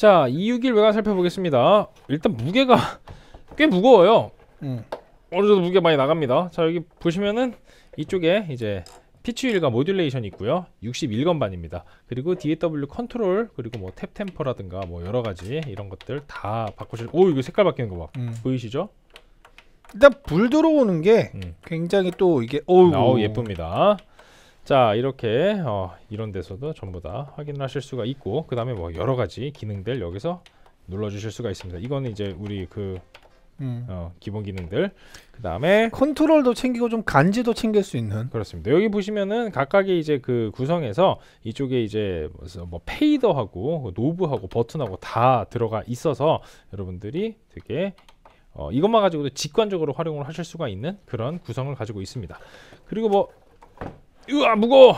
자, 261 외관 살펴보겠습니다. 일단 무게가 꽤 무거워요. 음. 어느 정도 무게 많이 나갑니다. 자, 여기 보시면은 이쪽에 이제 피치 휠과 모듈레이션이 있고요. 61건반입니다. 그리고 DAW 컨트롤 그리고 뭐 탭 템퍼라든가 뭐 여러 가지 이런 것들 다 바꾸실. 오, 이거 색깔 바뀌는 거 봐. 음. 보이시죠? 일단 불 들어오는 게 음. 굉장히 또 이게 오우 예쁩니다. 자 이렇게 어, 이런 데서도 전부 다 확인을 하실 수가 있고 그 다음에 뭐 여러 가지 기능들 여기서 눌러 주실 수가 있습니다 이거는 이제 우리 그 음. 어, 기본 기능들 그 다음에 컨트롤도 챙기고 좀 간지도 챙길 수 있는 그렇습니다 여기 보시면은 각각의 이제 그 구성에서 이쪽에 이제 뭐, 뭐 페이더하고 뭐 노브하고 버튼하고 다 들어가 있어서 여러분들이 되게 어, 이것만 가지고도 직관적으로 활용을 하실 수가 있는 그런 구성을 가지고 있습니다 그리고 뭐 으아 무거워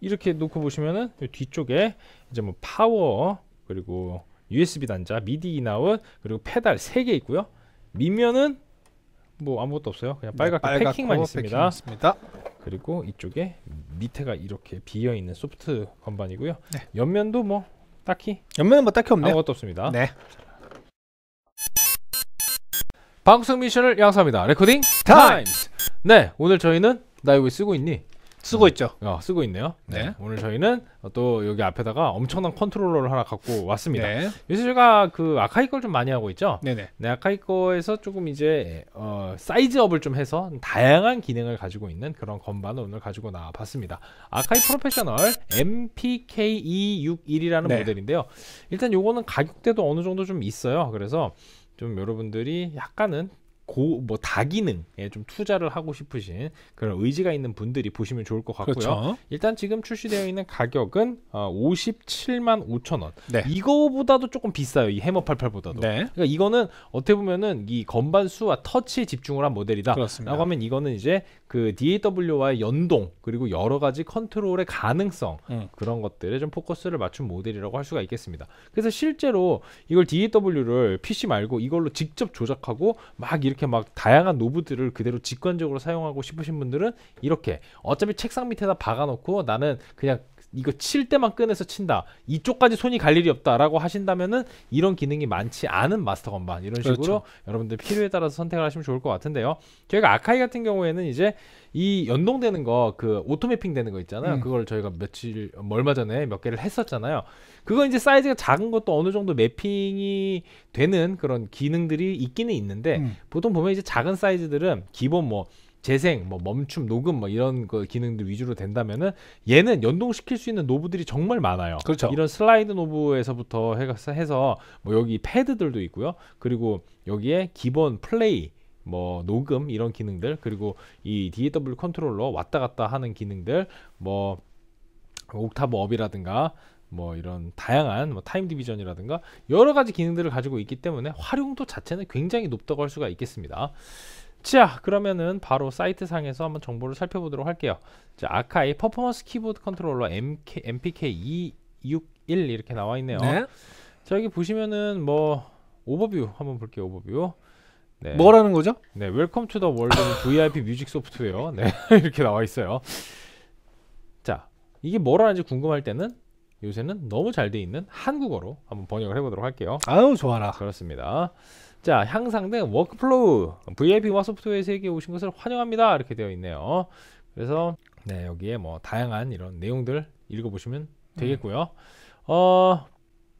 이렇게 놓고 보시면은 뒤쪽에 이제 뭐 파워 그리고 USB 단자 미디 인아웃 그리고 페달 3개 있고요 밑면은 뭐 아무것도 없어요 그냥 네, 빨갛게 네, 패킹만 있습니다. 있습니다. 그리고 이쪽에 밑에가 이렇게 비어있는 소프트 건반이고요 네. 옆면도 뭐 딱히 옆면은 뭐 딱히 없네요 아무것도 없습니다 네. 방송 미션을 양성합니다 레코딩 타임스 네 오늘 저희는 나 이거 쓰고 있니? 쓰고 있죠. 어, 쓰고 있네요. 네. 네. 오늘 저희는 또 여기 앞에다가 엄청난 컨트롤러를 하나 갖고 왔습니다. 네. 요새 제가 그 아카이 걸좀 많이 하고 있죠. 네네. 네, 아카이 거에서 조금 이제 어, 사이즈업을 좀 해서 다양한 기능을 가지고 있는 그런 건반을 오늘 가지고 나와봤습니다. 아카이 프로페셔널 MPK261이라는 네. 모델인데요. 일단 요거는 가격대도 어느 정도 좀 있어요. 그래서 좀 여러분들이 약간은 고뭐 다기능에 좀 투자를 하고 싶으신 그런 의지가 있는 분들이 보시면 좋을 것 같고요. 그렇죠. 일단 지금 출시되어 있는 가격은 어, 57만 5천 원. 네. 이거보다도 조금 비싸요. 이 해머 88보다도. 네. 그러니까 이거는 어떻게 보면은 이 건반 수와 터치에 집중을 한 모델이다. 라고 하면 이거는 이제 그 DAW와의 연동 그리고 여러 가지 컨트롤의 가능성 음. 그런 것들에 좀 포커스를 맞춘 모델이라고 할 수가 있겠습니다. 그래서 실제로 이걸 DAW를 PC 말고 이걸로 직접 조작하고 막 이렇게 이렇게 막 다양한 노브들을 그대로 직관적으로 사용하고 싶으신 분들은 이렇게 어차피 책상 밑에다 박아놓고 나는 그냥 이거 칠 때만 꺼내서 친다. 이쪽까지 손이 갈 일이 없다라고 하신다면은 이런 기능이 많지 않은 마스터 건반 이런 식으로 그렇죠. 여러분들 필요에 따라서 선택을 하시면 좋을 것 같은데요. 저희가 아카이 같은 경우에는 이제 이 연동되는 거 그 오토매핑 되는 거 있잖아요. 음. 그걸 저희가 며칠 뭐 얼마 전에 몇 개를 했었잖아요. 그거 이제 사이즈가 작은 것도 어느 정도 매핑이 되는 그런 기능들이 있기는 있는데 음. 보통 보면 이제 작은 사이즈들은 기본 뭐 재생, 뭐 멈춤, 녹음 뭐 이런 그 기능들 위주로 된다면은 얘는 연동시킬 수 있는 노브들이 정말 많아요. 그렇죠. 이런 슬라이드 노브에서부터 해서 뭐 여기 패드들도 있고요. 그리고 여기에 기본 플레이 뭐 녹음 이런 기능들 그리고 이 DAW 컨트롤러 왔다 갔다 하는 기능들 뭐 옥타브 업이라든가 뭐 이런 다양한 뭐 타임 디비전이라든가 여러 가지 기능들을 가지고 있기 때문에 활용도 자체는 굉장히 높다고 할 수가 있겠습니다. 자 그러면은 바로 사이트 상에서 한번 정보를 살펴보도록 할게요 자 아카이 퍼포먼스 키보드 컨트롤러 MK, MPK261 이렇게 나와 있네요 네? 자 여기 보시면은 뭐 오버뷰 한번 볼게요 오버뷰 네. 뭐라는 거죠? 네 웰컴 투 더 월드 VIP 뮤직 소프트웨어 네 이렇게 나와 있어요 자 이게 뭐라는지 궁금할 때는 요새는 너무 잘 돼 있는 한국어로 한번 번역을 해보도록 할게요. 아우 좋아라. 그렇습니다. 자 향상된 워크플로우 VIP 마 소프트웨어 세계에 오신 것을 환영합니다. 이렇게 되어 있네요. 그래서 네 여기에 뭐 다양한 이런 내용들 읽어보시면 음. 되겠고요. 음. 어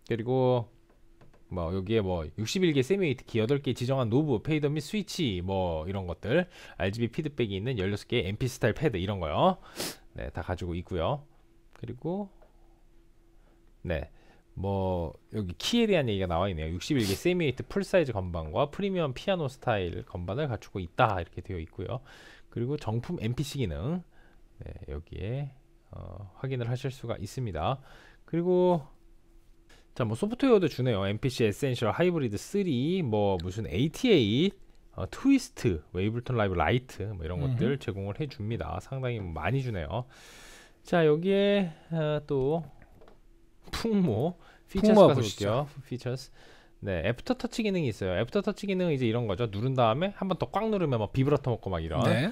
그리고 뭐 여기에 뭐 61개 세미 특히 8개 지정한 노브, 페이더 및 스위치 뭐 이런 것들 RGB 피드백이 있는 1 6개 MP 스타일 패드 이런 거요. 네다 가지고 있고요. 그리고 네. 뭐 여기 키에 대한 얘기가 나와 있네요. 61개 세미에이트 풀사이즈 건반과 프리미엄 피아노 스타일 건반을 갖추고 있다 이렇게 되어 있고요. 그리고 정품 MPC 기능 네, 여기에 어, 확인을 하실 수가 있습니다. 그리고 자뭐 소프트웨어도 주네요. MPC 에센셜 하이브리드 3, 뭐 무슨 ATA 어, 트위스트, 웨이블턴 라이브 라이트 뭐 이런 음. 것들 제공을 해줍니다. 상당히 많이 주네요. 자 여기에 어, 또 풍모 피처스 가서 볼게요. 피처스. 네, 애프터 터치 기능이 있어요. 애프터 터치 기능은 이제 이런 거죠. 누른 다음에 한 번 더 꽉 누르면 막 뭐 비브라토 먹고 막 이런. 네.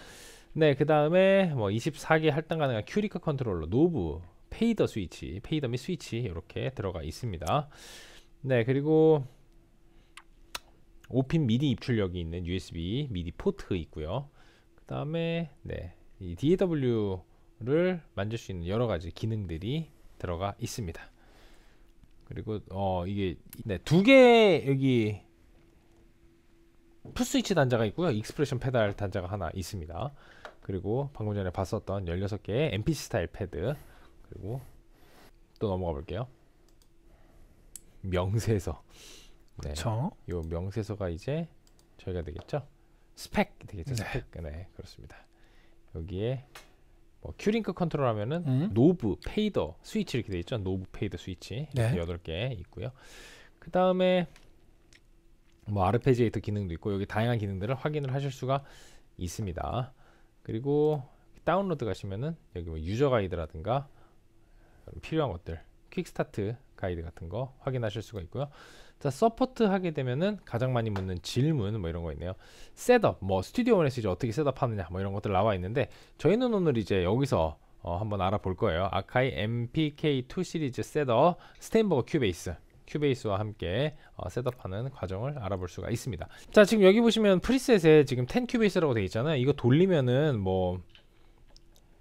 네, 그 다음에 뭐 24개 할당 가능한 큐리크 컨트롤러, 노브, 페이더 스위치, 페이더 및 스위치 이렇게 들어가 있습니다. 네, 그리고 5핀 미디 입출력이 있는 USB 미디 포트 있고요. 그 다음에 네, 이 DAW를 만질 수 있는 여러 가지 기능들이 들어가 있습니다. 그리고 어 이게 네, 두 개의 여기 풋스위치 단자가 있고요. 익스프레션 페달 단자가 하나 있습니다. 그리고 방금 전에 봤었던 16개의 MPC 스타일 패드 그리고 또 넘어가 볼게요. 명세서. 네. 그렇죠. 요 명세서가 이제 저희가 되겠죠? 스펙 되겠죠? 네. 스펙. 네, 그렇습니다. 여기에 뭐 큐링크 컨트롤 하면은 음. 노브, 페이더, 스위치 이렇게 돼 있죠. 노브, 페이더, 스위치 이 네. 여덟 네. 개 있고요. 그 다음에 뭐 아르페지에이터 기능도 있고 여기 다양한 기능들을 확인을 하실 수가 있습니다. 그리고 다운로드 가시면은 여기 뭐 유저 가이드라든가 필요한 것들 퀵 스타트 가이드 같은 거 확인하실 수가 있고요. 자 서포트 하게 되면은 가장 많이 묻는 질문 뭐 이런 거 있네요 셋업 뭐 스튜디오 원에서 이제 어떻게 셋업하느냐 뭐 이런 것들 나와 있는데 저희는 오늘 이제 여기서 어, 한번 알아볼 거예요 아카이 MPK2 시리즈 셋업 스테인버거 큐베이스 큐베이스와 함께 어, 셋업하는 과정을 알아볼 수가 있습니다 자 지금 여기 보시면 프리셋에 지금 10 큐베이스라고 되어 있잖아요 이거 돌리면은 뭐,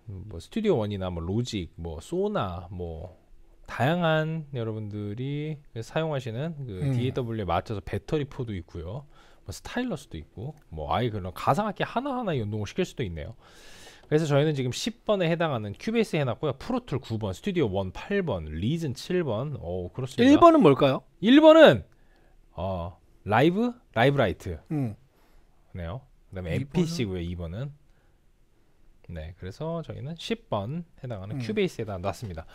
뭐 스튜디오 원이나 뭐 로직 뭐 소나 뭐 다양한 여러분들이 사용하시는 그 음. DAW에 맞춰서 배터리 포도 있고요. 뭐 스타일러스도 있고 뭐 아예 그런 가상악기 하나하나 연동을 시킬 수도 있네요. 그래서 저희는 지금 10번에 해당하는 큐베이스 해놨고요. 프로툴 9번, 스튜디오 1 8번, 리즌 7번. 오, 그렇습니다. 1번은 뭘까요? 1번은 어, 라이브, 라이브라이트. 음. 네요. 그다음에 MPC고요. 2번은 네, 그래서 저희는 10번 해당하는 음. 큐베이스에다 놨습니다.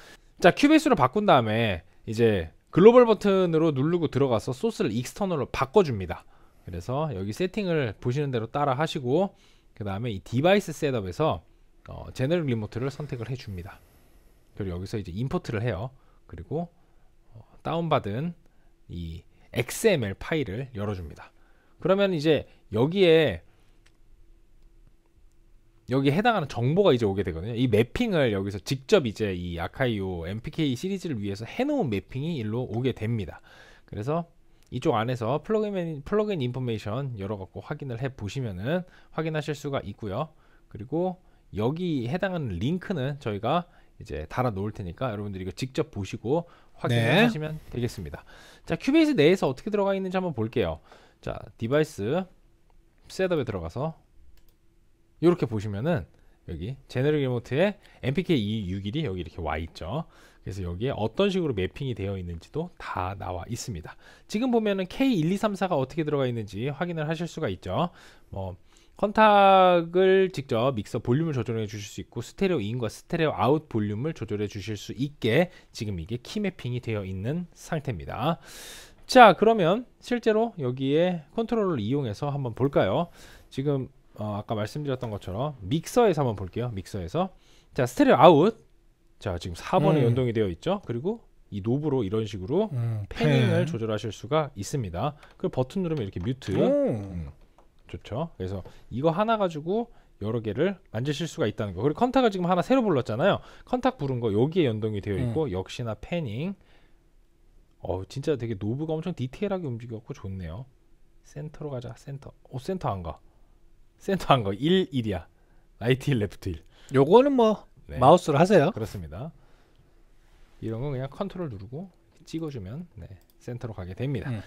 자, 큐베이스로 바꾼 다음에 이제 글로벌 버튼으로 누르고 들어가서 소스를 익스터널로 바꿔줍니다. 그래서 여기 세팅을 보시는 대로 따라 하시고 그 다음에 이 디바이스 셋업에서 어, 제너럴 리모트를 선택을 해줍니다. 그리고 여기서 이제 임포트를 해요. 그리고 어, 다운받은 이 XML 파일을 열어줍니다. 그러면 이제 여기에 여기 해당하는 정보가 이제 오게 되거든요. 이 매핑을 여기서 직접 이제 이 아카이오 MPK 시리즈를 위해서 해놓은 매핑이 일로 오게 됩니다. 그래서 이쪽 안에서 플러그인, 플러그인 인포메이션 열어갖고 확인을 해 보시면은 확인하실 수가 있고요. 그리고 여기 해당하는 링크는 저희가 이제 달아 놓을 테니까 여러분들이 이거 직접 보시고 확인을 네. 하시면 되겠습니다. 자, 큐베이스 내에서 어떻게 들어가 있는지 한번 볼게요. 자, 디바이스 셋업에 들어가서 이렇게 보시면은 여기 제네릭 리모트에 MPK261이 여기 이렇게 와 있죠. 그래서 여기에 어떤 식으로 매핑이 되어 있는지도 다 나와 있습니다. 지금 보면은 K1234가 어떻게 들어가 있는지 확인을 하실 수가 있죠. 뭐 컨탁을 직접 믹서 볼륨을 조절해 주실 수 있고 스테레오 인과 스테레오 아웃 볼륨을 조절해 주실 수 있게 지금 이게 키 매핑이 되어 있는 상태입니다. 자 그러면 실제로 여기에 컨트롤을 이용해서 한번 볼까요? 지금 어, 아까 말씀드렸던 것처럼 믹서에서 한번 볼게요. 믹서에서 자 스테레오 아웃 자 지금 4번에 음. 연동이 되어 있죠. 그리고 이 노브로 이런 식으로 음, 패닝을 팬. 조절하실 수가 있습니다. 그 버튼 누르면 이렇게 뮤트 음, 좋죠. 그래서 이거 하나 가지고 여러 개를 만지실 수가 있다는 거. 그리고 컨타가 지금 하나 새로 불렀잖아요. 컨탁 부른 거 여기에 연동이 되어 있고 음. 역시나 패닝. 어 진짜 되게 노브가 엄청 디테일하게 움직여갖고 좋네요. 센터로 가자. 센터. 오 센터 안 가. 센터 한거 1, 1이야. 라이트 1, 레프트 1. 요거는 뭐 네. 마우스로 하세요. 그렇습니다. 이런 건 그냥 컨트롤 누르고 찍어주면 네, 센터로 가게 됩니다. 음.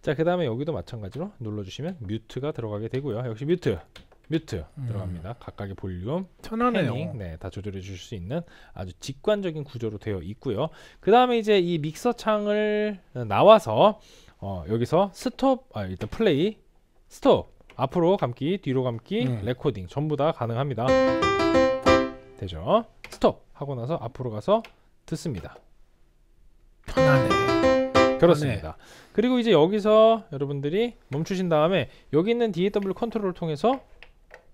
자, 그 다음에 여기도 마찬가지로 눌러주시면 뮤트가 들어가게 되고요. 역시 뮤트, 뮤트 음. 들어갑니다. 각각의 볼륨, 편안해요. 패닝, 네, 다 조절해 주실 수 있는 아주 직관적인 구조로 되어 있고요. 그 다음에 이제 이 믹서 창을 나와서 어, 여기서 스톱, 아, 일단 플레이, 스톱 앞으로 감기, 뒤로 감기, 음. 레코딩 전부 다 가능합니다. 되죠? 스톱 하고 나서 앞으로 가서 듣습니다. 편하네. 그렇습니다. 편해. 그리고 이제 여기서 여러분들이 멈추신 다음에 여기 있는 DAW 컨트롤을 통해서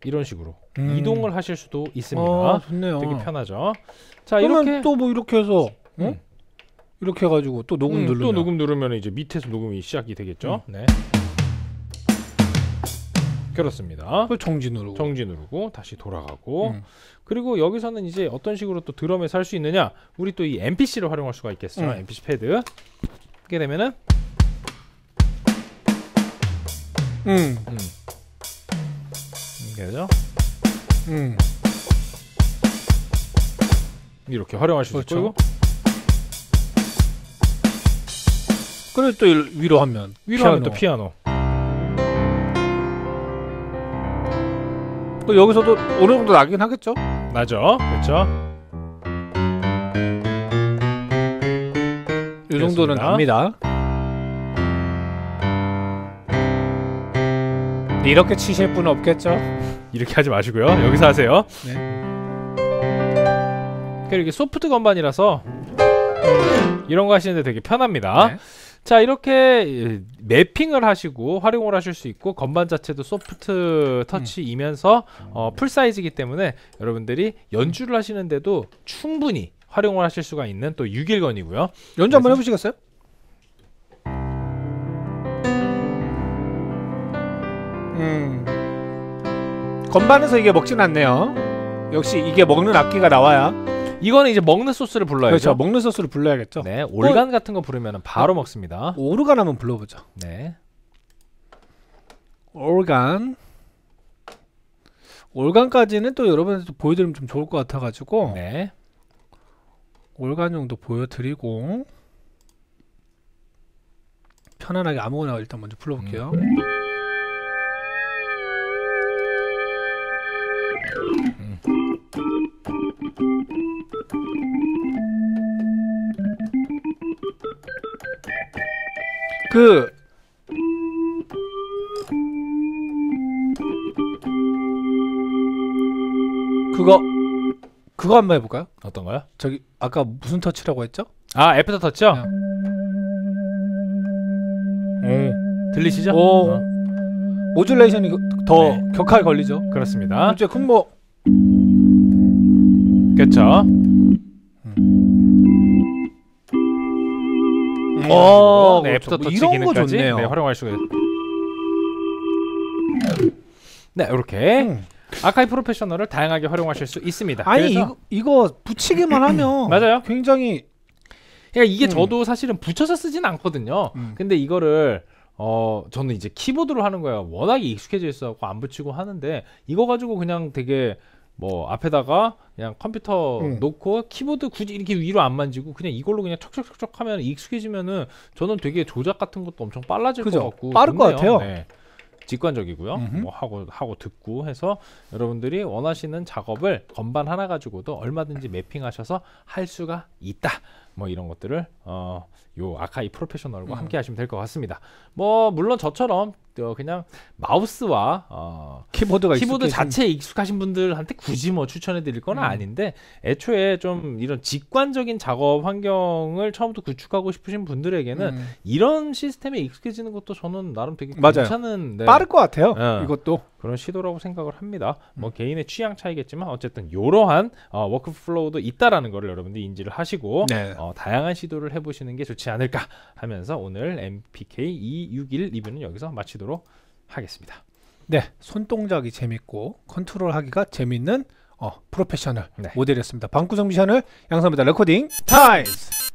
이런 식으로 음. 이동을 하실 수도 있습니다. 아, 좋네요. 되게 편하죠. 자, 이렇게 또뭐 이렇게 해서 응? 음? 이렇게 해가지고 또 녹음 음, 누르면 또 녹음 누르면 이제 밑에서 녹음이 시작이 되겠죠. 음. 네. 그렇습니다. 또 그 정지 누르고 정지 누르고 다시 돌아가고 음. 그리고 여기서는 이제 어떤 식으로 또 드럼에서 수 있느냐 우리 또 이 MPC를 활용할 수가 있겠죠. 음. MPC 패드 이게 되면은 음. 음. 음. 이게 되죠. 음. 이렇게 활용할 수 그렇죠. 있고 그리고 또 위로 하면 위로 피아노. 하면 또 피아노 또 여기서도 어느 정도 나긴 하겠죠? 나죠. 그렇죠. 이 정도는 납니다. 이렇게 치실 분 없겠죠? 이렇게 하지 마시고요. 여기서 하세요. 네. 그리고 이게 소프트 건반이라서 이런 거 하시는데 되게 편합니다. 네. 자 이렇게 예, 매핑을 하시고 활용을 하실 수 있고 건반 자체도 소프트 터치이면서 음. 어, 풀사이즈이기 때문에 여러분들이 연주를 하시는데도 충분히 활용을 하실 수가 있는 또 6일건이고요 연주 한번 해보시겠어요? 음 건반에서 이게 먹진 않네요 역시 이게 먹는 악기가 나와야 이거는 이제 먹는 소스를 불러야죠. 그렇죠. 먹는 소스를 불러야겠죠. 네, 어, 올간 어, 같은 거 부르면 바로 어, 먹습니다. 오르간 한번 불러보죠. 네. 올간 올간까지는 또 여러분한테 보여드리면 좀 좋을 것 같아가지고 네. 올간 정도 보여드리고 편안하게 아무거나 일단 먼저 불러볼게요. 음. 그 그거 그거 한번 해볼까요? 어떤 거요? 저기 아까 무슨 터치라고 했죠? 아 애프터 터치요? 네. 오 들리시죠? 오 어. 모듈레이션이 더 네. 격하게 걸리죠? 그렇습니다. 이제 큰 거. 그렇죠. 음. 어, 그렇죠. 네, 애프터 뭐 터치 이런 거 기능까지 좋네요. 네, 활용할 수가 있... 네, 이렇게 음. 아카이 프로페셔널을 다양하게 활용하실 수 있습니다. 아니 이거, 이거 붙이기만 하면 맞아요. 굉장히 그러니까 이게 음. 저도 사실은 붙여서 쓰진 않거든요. 음. 근데 이거를 어 저는 이제 키보드로 하는 거예요. 워낙에 익숙해져 있어갖고 안 붙이고 하는데 이거 가지고 그냥 되게 뭐 앞에다가 그냥 컴퓨터 음. 놓고 키보드 굳이 이렇게 위로 안 만지고 그냥 이걸로 그냥 척척척척 하면 익숙해지면은 저는 되게 조작 같은 것도 엄청 빨라질 그죠? 것 같고 빠를 좋네요. 것 같아요. 네. 직관적이고요. 음흠. 뭐 하고 하고 듣고 해서 여러분들이 원하시는 작업을 건반 하나 가지고도 얼마든지 매핑하셔서 할 수가 있다. 뭐 이런 것들을 어, 요 아카이 프로페셔널과 음. 함께 하시면 될 것 같습니다. 뭐 물론 저처럼 어, 그냥 마우스와 어, 키보드가 키보드 익숙해진... 자체에 익숙하신 분들한테 굳이 뭐 추천해 드릴 건 음. 아닌데 애초에 좀 이런 직관적인 작업 환경을 처음부터 구축하고 싶으신 분들에게는 음. 이런 시스템에 익숙해지는 것도 저는 나름 되게 괜찮은 네. 빠를 것 같아요. 네. 이것도 그런 시도라고 생각을 합니다. 뭐 음. 뭐 개인의 취향 차이겠지만 어쨌든 이러한 어, 워크플로우도 있다라는 것을 여러분들이 인지를 하시고 네. 어, 다양한 시도를 해보시는 게 좋지 않을까 하면서 오늘 MPK 261 리뷰는 여기서 마치도록 하겠습니다. 네, 손동작이 재밌고 컨트롤하기가 재밌는 어, 프로페셔널 네. 모델이었습니다. 방구석 미션을 양성합니다. 레코딩 타임스.